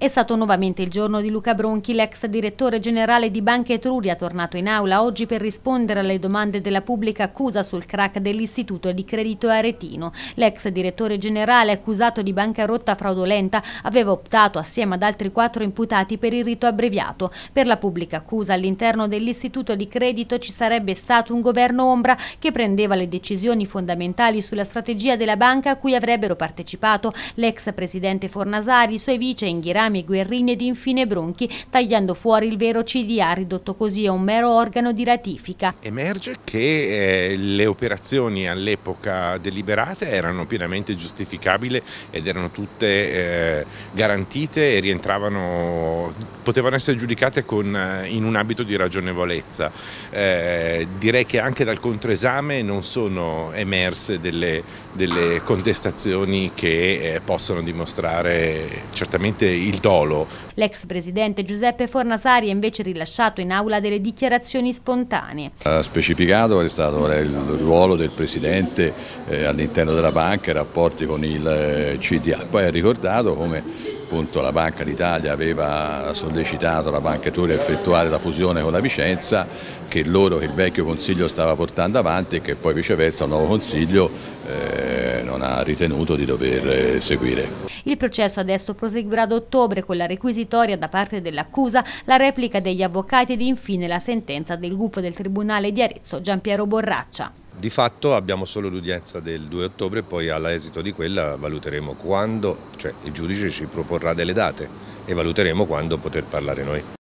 È stato nuovamente il giorno di Luca Bronchi, l'ex direttore generale di Banca Etruria, tornato in aula oggi per rispondere alle domande della pubblica accusa sul crack dell'istituto di credito aretino. L'ex direttore generale, accusato di bancarotta fraudolenta, aveva optato assieme ad altri quattro imputati per il rito abbreviato. Per la pubblica accusa all'interno dell'istituto di credito ci sarebbe stato un governo ombra che prendeva le decisioni fondamentali sulla strategia della banca a cui avrebbero partecipato l'ex presidente Fornasari, i suoi vice Inghirami rami, guerrini ed infine bronchi, tagliando fuori il vero CDA, ridotto così a un mero organo di ratifica. Emerge che eh, le operazioni all'epoca deliberate erano pienamente giustificabili ed erano tutte eh, garantite e rientravano, potevano essere giudicate con, eh, in un abito di ragionevolezza. direi che anche dal controesame non sono emerse delle, delle contestazioni che possono dimostrare certamente il dolo. L'ex presidente Giuseppe Fornasari ha invece rilasciato in aula delle dichiarazioni spontanee. Ha specificato qual è stato il ruolo del presidente eh, all'interno della banca, i rapporti con il eh, CDA. Poi ha ricordato come appunto la Banca d'Italia aveva sollecitato la Banca Etruria a effettuare la fusione con la Vicenza che loro che il vecchio Consiglio stava portando avanti e che poi viceversa il nuovo Consiglio eh, non ha ritenuto di dover eh, seguire. Il processo adesso proseguirà ad ottobre con la requisitoria da parte dell'accusa, la replica degli avvocati ed infine la sentenza del gruppo del Tribunale di Arezzo Giampiero Borraccia. Di fatto abbiamo solo l'udienza del 2 ottobre, poi all'esito di quella valuteremo quando, cioè il giudice ci proporrà delle date e valuteremo quando poter parlare noi.